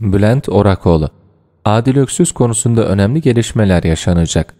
Bülent Orakoğlu Adil Öksüz konusunda önemli gelişmeler yaşanacak.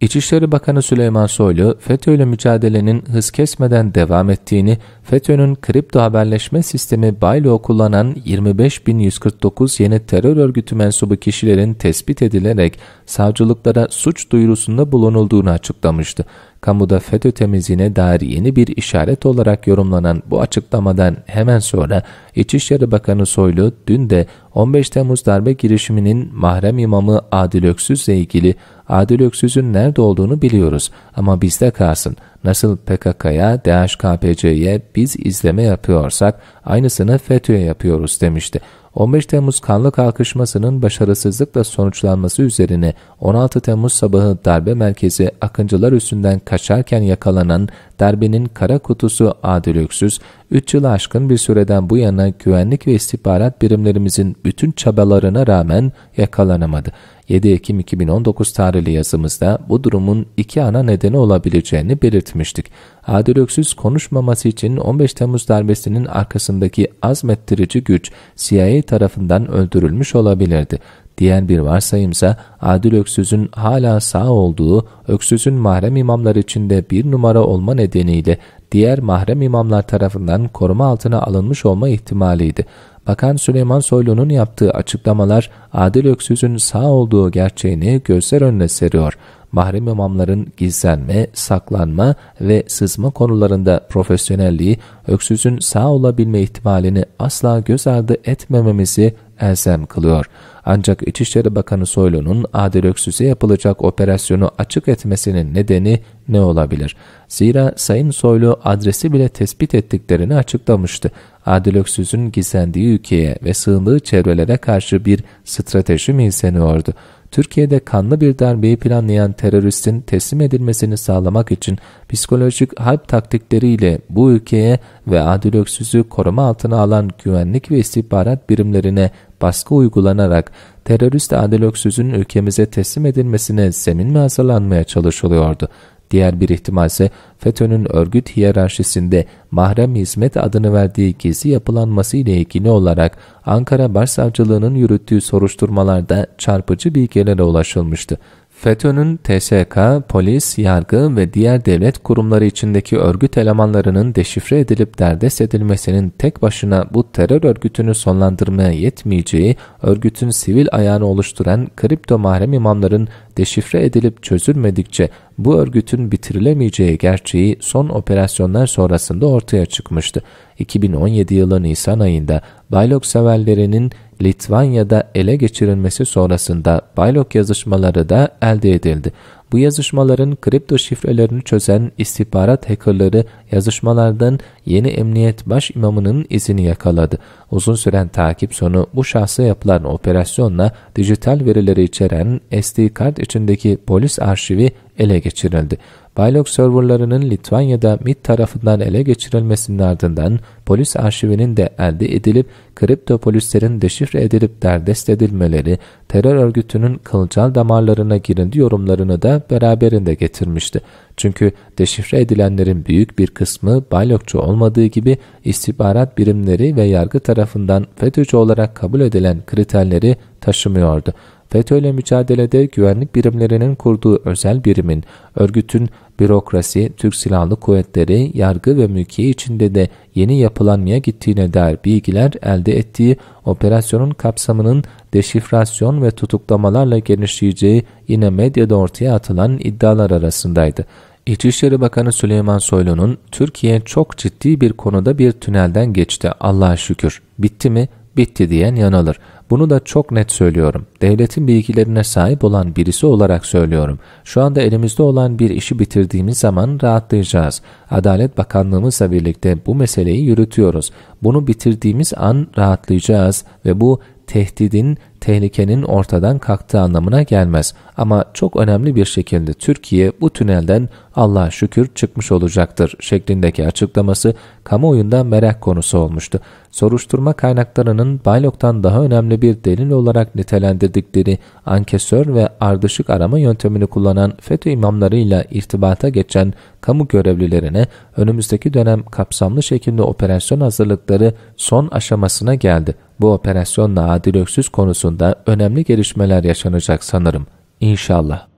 İçişleri Bakanı Süleyman Soylu, FETÖ ile mücadelenin hız kesmeden devam ettiğini, FETÖ'nün kripto haberleşme sistemi Baylo kullanan 25.149 yeni terör örgütü mensubu kişilerin tespit edilerek savcılıklara suç duyurusunda bulunulduğunu açıklamıştı kamuda FETÖ temizliğine dair yeni bir işaret olarak yorumlanan bu açıklamadan hemen sonra İçişleri Bakanı Soylu dün de 15 Temmuz darbe girişiminin mahrem imamı Adil Öksüz'le ilgili Adil Öksüz'ün nerede olduğunu biliyoruz ama bizde kalsın. Nasıl PKK'ya, DHKPC'ye biz izleme yapıyorsak aynısını FETÖ'ye yapıyoruz demişti. 15 Temmuz kanlı kalkışmasının başarısızlıkla sonuçlanması üzerine 16 Temmuz sabahı darbe merkezi Akıncılar üstünden kaçarken yakalanan darbenin kara kutusu Adil Öksüz 3 yıl aşkın bir süreden bu yana güvenlik ve istihbarat birimlerimizin bütün çabalarına rağmen yakalanamadı. 7 Ekim 2019 tarihli yazımızda bu durumun iki ana nedeni olabileceğini belirtmiştik. Adil Öksüz konuşmaması için 15 Temmuz darbesinin arkasındaki azmettirici güç CIA tarafından öldürülmüş olabilirdi diyen bir varsayımsa adil öksüzün hala sağ olduğu, öksüzün mahrem imamlar içinde bir numara olma nedeniyle diğer mahrem imamlar tarafından koruma altına alınmış olma ihtimaliydi. Bakan Süleyman Soylu'nun yaptığı açıklamalar adil öksüzün sağ olduğu gerçeğini gözler önüne seriyor mahrem imamların gizlenme, saklanma ve sızma konularında profesyonelliği, öksüzün sağ olabilme ihtimalini asla göz ardı etmememizi elzem kılıyor. Ancak İçişleri Bakanı Soylu'nun Adil Öksüz'e yapılacak operasyonu açık etmesinin nedeni ne olabilir? Zira Sayın Soylu adresi bile tespit ettiklerini açıklamıştı. Adil Öksüz'ün gizlendiği ülkeye ve sığındığı çevrelere karşı bir strateji mi izleniyordu? Türkiye'de kanlı bir darbeyi planlayan teröristin teslim edilmesini sağlamak için psikolojik harp taktikleriyle bu ülkeye ve Adil Öksüz'ü koruma altına alan güvenlik ve istihbarat birimlerine baskı uygulanarak terörist Adil Öksüz'ün ülkemize teslim edilmesine zemin mi hazırlanmaya çalışılıyordu? Diğer bir ihtimal ise FETÖ'nün örgüt hiyerarşisinde mahrem hizmet adını verdiği gizli yapılanması ile ilgili olarak Ankara Başsavcılığı'nın yürüttüğü soruşturmalarda çarpıcı bilgilere ulaşılmıştı. FETÖ'nün TSK, polis, yargı ve diğer devlet kurumları içindeki örgüt elemanlarının deşifre edilip derdest edilmesinin tek başına bu terör örgütünü sonlandırmaya yetmeyeceği, örgütün sivil ayağını oluşturan kripto mahrem imamların deşifre edilip çözülmedikçe bu örgütün bitirilemeyeceği gerçeği son operasyonlar sonrasında ortaya çıkmıştı. 2017 yılı Nisan ayında Baylok severlerinin Litvanya'da ele geçirilmesi sonrasında Baylok yazışmaları da elde edildi. Bu yazışmaların kripto şifrelerini çözen istihbarat hackerları yazışmalardan yeni emniyet baş imamının izini yakaladı. Uzun süren takip sonu bu şahsa yapılan operasyonla dijital verileri içeren SD kart içindeki polis arşivi ele geçirildi. Baylog serverlarının Litvanya'da MIT tarafından ele geçirilmesinin ardından polis arşivinin de elde edilip kripto polislerin deşifre edilip derdest edilmeleri terör örgütünün kılcal damarlarına girildi yorumlarını da beraberinde getirmişti. Çünkü deşifre edilenlerin büyük bir kısmı Baylokçu olmadığı gibi istihbarat birimleri ve yargı tarafından FETÖ'cü olarak kabul edilen kriterleri taşımıyordu. FETÖ'yle mücadelede güvenlik birimlerinin kurduğu özel birimin, örgütün bürokrasi, Türk Silahlı Kuvvetleri, yargı ve mülkiye içinde de yeni yapılanmaya gittiğine dair bilgiler elde ettiği operasyonun kapsamının deşifrasyon ve tutuklamalarla genişleyeceği yine medyada ortaya atılan iddialar arasındaydı. İçişleri Bakanı Süleyman Soylu'nun Türkiye çok ciddi bir konuda bir tünelden geçti Allah'a şükür. Bitti mi? bitti diyen yanılır. Bunu da çok net söylüyorum. Devletin bilgilerine sahip olan birisi olarak söylüyorum. Şu anda elimizde olan bir işi bitirdiğimiz zaman rahatlayacağız. Adalet Bakanlığımızla birlikte bu meseleyi yürütüyoruz. Bunu bitirdiğimiz an rahatlayacağız ve bu tehdidin, tehlikenin ortadan kalktığı anlamına gelmez. Ama çok önemli bir şekilde Türkiye bu tünelden Allah'a şükür çıkmış olacaktır şeklindeki açıklaması kamuoyunda merak konusu olmuştu. Soruşturma kaynaklarının Baylok'tan daha önemli bir delil olarak nitelendirdikleri ankesör ve ardışık arama yöntemini kullanan FETÖ imamlarıyla irtibata geçen kamu görevlilerine önümüzdeki dönem kapsamlı şekilde operasyon hazırlıkları son aşamasına geldi. Bu operasyonla Adil Öksüz konusunda önemli gelişmeler yaşanacak sanırım. İnşallah.